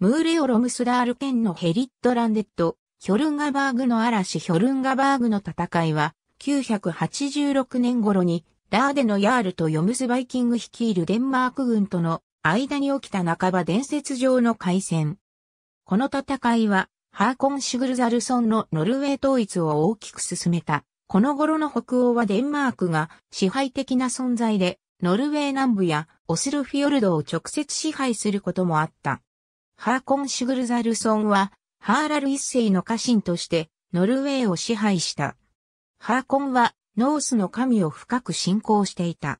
ムーレオロムスダール県のヘリットランデット、ヒョルンガバーグの嵐ヒョルンガバーグの戦いは、986年頃に、ラーデのヤールとヨムスバイキング率いるデンマーク軍との間に起きた半ば伝説上の海戦。この戦いは、ハーコン・シュグルザルソンのノルウェー統一を大きく進めた。この頃の北欧はデンマークが支配的な存在で、ノルウェー南部やオスルフィヨルドを直接支配することもあった。ハーコン・シュグルザルソンは、ハーラル一世の家臣として、ノルウェーを支配した。ハーコンは、ノースの神を深く信仰していた。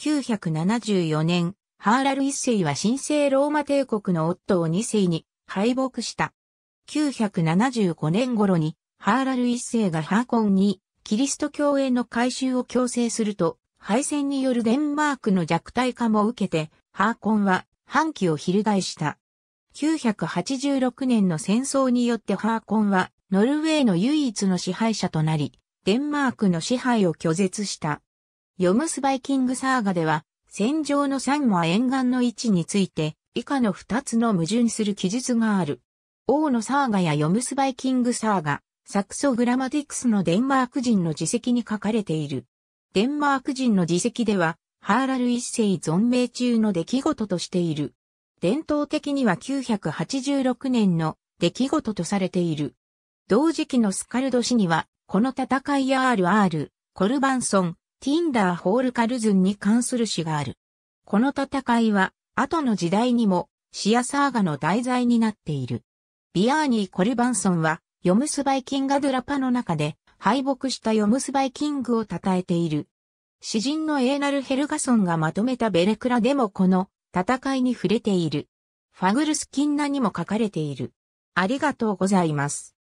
974年、ハーラル一世は神聖ローマ帝国の夫を二世に敗北した。975年頃に、ハーラル一世がハーコンに、キリスト教への改宗を強制すると、敗戦によるデンマークの弱体化も受けて、ハーコンは反旗を翻した。986年の戦争によってハーコンはノルウェーの唯一の支配者となり、デンマークの支配を拒絶した。ヨムスバイキングサーガでは、戦場のサンマ沿岸の位置について、以下の二つの矛盾する記述がある。王のサーガやヨムスバイキングサーガ、サクソグラマティクスのデンマーク人の自責に書かれている。デンマーク人の自責では、ハーラル一世存命中の出来事としている。伝統的には986年の出来事とされている。同時期のスカルド氏には、この戦いや RR、コルバンソン、ティンダーホールカルズンに関する詩がある。この戦いは、後の時代にも、シアサーガの題材になっている。ビアーニー・コルバンソンは、ヨムスバイキンアドラパの中で、敗北したヨムスバイキングを称えている。詩人のエーナル・ヘルガソンがまとめたベレクラでもこの戦いに触れている。ファグルスキンナにも書かれている。ありがとうございます。